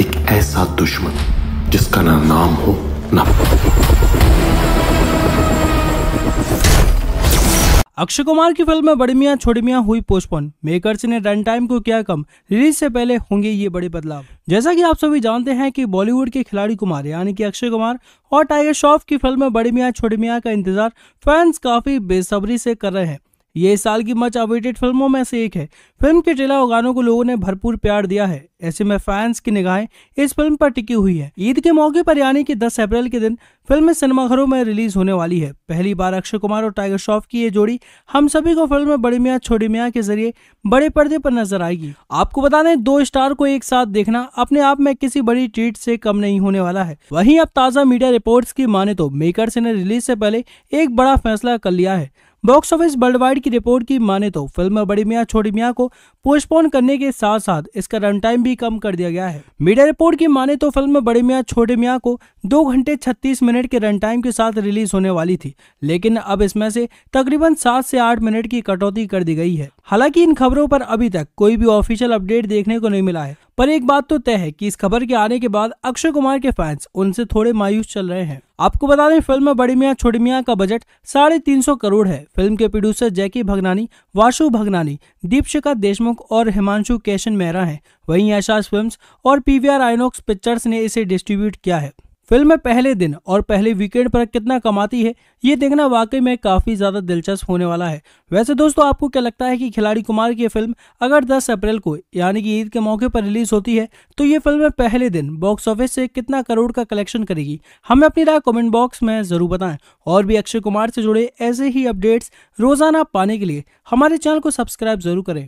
एक ऐसा दुश्मन जिसका ना नाम हो ना अक्षय कुमार की फिल्म में बड़ी मियाँ छोटी मियाँ हुई पोस्टपोन मेकर्स ने रन टाइम को किया कम रिलीज से पहले होंगे ये बड़े बदलाव जैसा कि आप सभी जानते हैं कि बॉलीवुड के खिलाड़ी कुमार यानी कि अक्षय कुमार और टाइगर श्रॉफ की फिल्म में बड़ी मियाँ छोटी मियाँ का इंतजार फैंस काफी बेसब्री से कर रहे हैं ये इस साल की मच अवेटेड फिल्मों में से एक है फिल्म के ट्रेलर और गानों को लोगों ने भरपूर प्यार दिया है ऐसे में फैंस की निगाहें इस फिल्म पर टिकी हुई है ईद के मौके पर यानी कि 10 अप्रैल के दिन फिल्म सिनेमाघरों में रिलीज होने वाली है पहली बार अक्षय कुमार और टाइगर श्रॉफ की ये जोड़ी हम सभी को फिल्म बड़ी मियाँ छोटी मियाँ के जरिए बड़े पर्दे पर नजर आएगी आपको बता दें दो स्टार को एक साथ देखना अपने आप में किसी बड़ी ट्रीट से कम नहीं होने वाला है वहीं अब ताजा मीडिया रिपोर्ट्स की माने तो मेकर ने रिलीज से पहले एक बड़ा फैसला कर लिया है बॉक्स ऑफिस वर्ल्ड वाइड की रिपोर्ट की माने तो फिल्म बड़ी मियाँ छोटी मियाँ को पोस्टपोन करने के साथ साथ इसका रन टाइम भी भी कम कर दिया गया है मीडिया रिपोर्ट की माने तो फिल्म बड़े मियाँ छोटे मियाँ को दो घंटे छत्तीस मिनट के रन टाइम के साथ रिलीज होने वाली थी लेकिन अब इसमें से तकरीबन सात से आठ मिनट की कटौती कर दी गई है हालांकि इन खबरों पर अभी तक कोई भी ऑफिशियल अपडेट देखने को नहीं मिला है पर एक बात तो तय है कि इस खबर के आने के बाद अक्षय कुमार के फैंस उनसे थोड़े मायूस चल रहे हैं आपको बता दें फिल्म बड़ी मियाँ छोटी मियाँ का बजट साढ़े तीन सौ करोड़ है फिल्म के प्रोड्यूसर जैकी भगनानी वाशु भगनानी दीपशिका देशमुख और हिमांशु कैशन मेहरा हैं वहीं एशाज फिल्म्स और पीवीआर आइनोक्स पिक्चर्स ने इसे डिस्ट्रीब्यूट किया है फिल्म पहले दिन और पहले वीकेंड पर कितना कमाती है ये देखना वाकई में काफ़ी ज़्यादा दिलचस्प होने वाला है वैसे दोस्तों आपको क्या लगता है कि खिलाड़ी कुमार की फिल्म अगर 10 अप्रैल को यानी कि ईद के मौके पर रिलीज होती है तो ये फिल्म पहले दिन बॉक्स ऑफिस से कितना करोड़ का कलेक्शन करेगी हमें अपनी राय कॉमेंट बॉक्स में ज़रूर बताएं और भी अक्षय कुमार से जुड़े ऐसे ही अपडेट्स रोज़ाना पाने के लिए हमारे चैनल को सब्सक्राइब ज़रूर करें